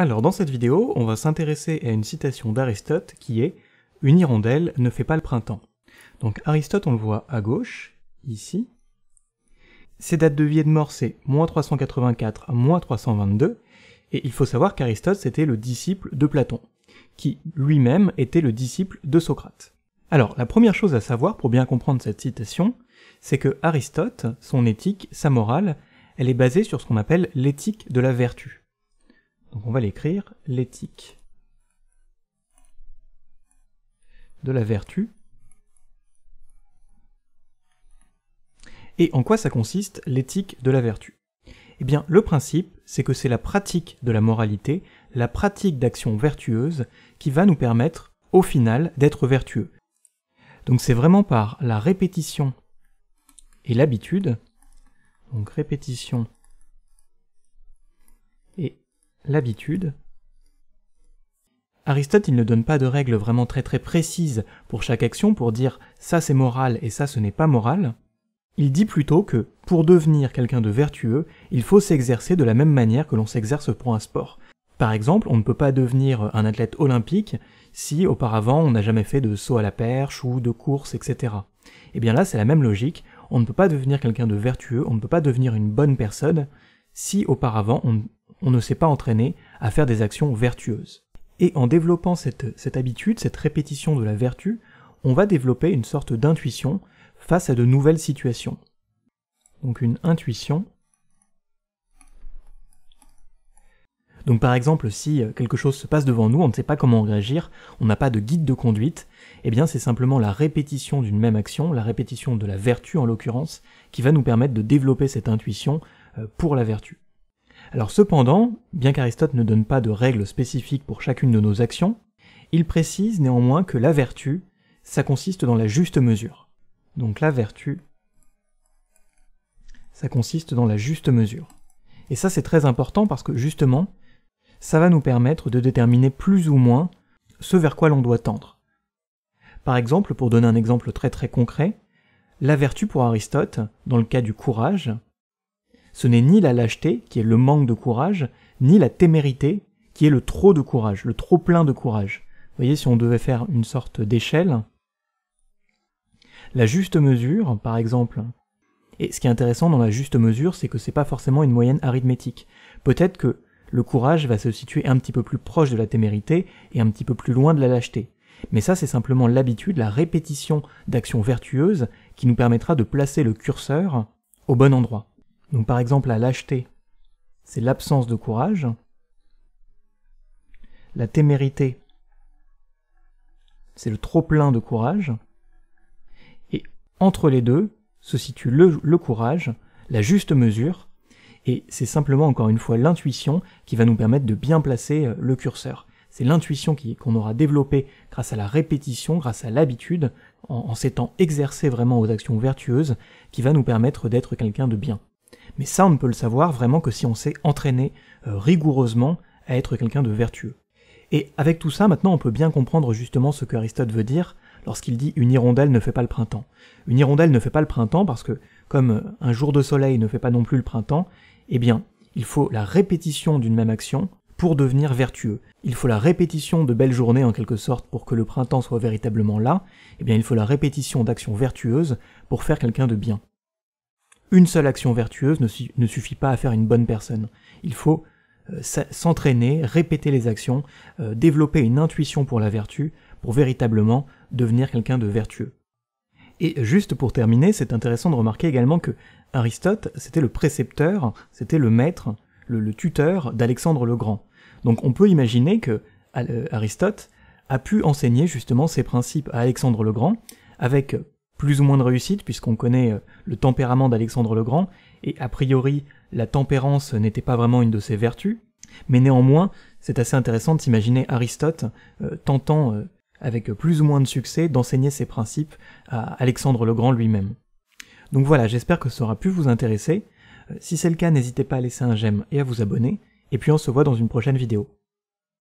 Alors dans cette vidéo, on va s'intéresser à une citation d'Aristote qui est « Une hirondelle ne fait pas le printemps ». Donc Aristote, on le voit à gauche, ici. Ses dates de vie et de mort, c'est 384 à 322, et il faut savoir qu'Aristote, c'était le disciple de Platon, qui lui-même était le disciple de Socrate. Alors, la première chose à savoir pour bien comprendre cette citation, c'est que Aristote, son éthique, sa morale, elle est basée sur ce qu'on appelle l'éthique de la vertu. Donc on va l'écrire, l'éthique de la vertu. Et en quoi ça consiste l'éthique de la vertu Eh bien le principe, c'est que c'est la pratique de la moralité, la pratique d'action vertueuse, qui va nous permettre, au final, d'être vertueux. Donc c'est vraiment par la répétition et l'habitude, donc répétition l'habitude. Aristote, il ne donne pas de règles vraiment très très précises pour chaque action pour dire ça c'est moral et ça ce n'est pas moral. Il dit plutôt que pour devenir quelqu'un de vertueux, il faut s'exercer de la même manière que l'on s'exerce pour un sport. Par exemple, on ne peut pas devenir un athlète olympique si auparavant on n'a jamais fait de saut à la perche ou de course, etc. Et eh bien là, c'est la même logique, on ne peut pas devenir quelqu'un de vertueux, on ne peut pas devenir une bonne personne si auparavant on on ne s'est pas entraîné à faire des actions vertueuses. Et en développant cette, habitude, cette répétition de la vertu, on va développer une sorte d'intuition face à de nouvelles situations. Donc une intuition. Donc par exemple, si quelque chose se passe devant nous, on ne sait pas comment réagir, on n'a pas de guide de conduite, eh bien c'est simplement la répétition d'une même action, la répétition de la vertu en l'occurrence, qui va nous permettre de développer cette intuition euh, pour la vertu. Alors cependant, bien qu'Aristote ne donne pas de règles spécifiques pour chacune de nos actions, il précise néanmoins que la vertu, ça consiste dans la juste mesure. Donc la vertu, ça consiste dans la juste mesure. Et ça c'est très important parce que justement, ça va nous permettre de déterminer plus ou moins ce vers quoi l'on doit tendre. Par exemple, pour donner un exemple très très concret, la vertu pour Aristote, dans le cas du courage, ce n'est ni la lâcheté, qui est le manque de courage, ni la témérité, qui est le trop de courage, le trop plein de courage. Vous voyez, si on devait faire une sorte d'échelle, la juste mesure, par exemple, et ce qui est intéressant dans la juste mesure, c'est que c'est pas forcément une moyenne arithmétique. Peut-être que le courage va se situer un petit peu plus proche de la témérité et un petit peu plus loin de la lâcheté. Mais ça, c'est simplement l'habitude, la répétition d'actions vertueuses qui nous permettra de placer le curseur au bon endroit. Donc par exemple la lâcheté, c'est l'absence de courage. La témérité, c'est le trop-plein de courage. Et entre les deux se situe le, courage, la juste mesure, et c'est simplement encore une fois l'intuition qui va nous permettre de bien placer euh, le curseur. C'est l'intuition qu'on aura développée grâce à la répétition, grâce à l'habitude, en s'étant exercé vraiment aux actions vertueuses, qui va nous permettre d'être quelqu'un de bien. Mais ça, on ne peut le savoir vraiment que si on s'est entraîné euh, rigoureusement à être quelqu'un de vertueux. Et avec tout ça, maintenant, on peut bien comprendre justement ce qu'Aristote veut dire lorsqu'il dit une hirondelle ne fait pas le printemps. Une hirondelle ne fait pas le printemps parce que, comme euh, un jour de soleil ne fait pas non plus le printemps, eh bien, il faut la répétition d'une même action pour devenir vertueux. Il faut la répétition de belles journées en quelque sorte pour que le printemps soit véritablement là, eh bien il faut la répétition d'actions vertueuses pour faire quelqu'un de bien une seule action vertueuse ne, suffit pas à faire une bonne personne. Il faut euh, s'entraîner, répéter les actions, euh, développer une intuition pour la vertu, pour véritablement devenir quelqu'un de vertueux. Et juste pour terminer, c'est intéressant de remarquer également que Aristote, c'était le précepteur, c'était le maître, le, tuteur d'Alexandre le Grand. Donc on peut imaginer que euh, Aristote a pu enseigner justement ses principes à Alexandre le Grand avec plus ou moins de réussite, puisqu'on connaît euh, le tempérament d'Alexandre le Grand, et a priori, la tempérance n'était pas vraiment une de ses vertus, mais néanmoins, c'est assez intéressant de s'imaginer Aristote euh, tentant, euh, avec plus ou moins de succès, d'enseigner ses principes à Alexandre le Grand lui-même. Donc voilà, j'espère que ça aura pu vous intéresser. Si c'est le cas, n'hésitez pas à laisser un j'aime et à vous abonner, et puis on se voit dans une prochaine vidéo.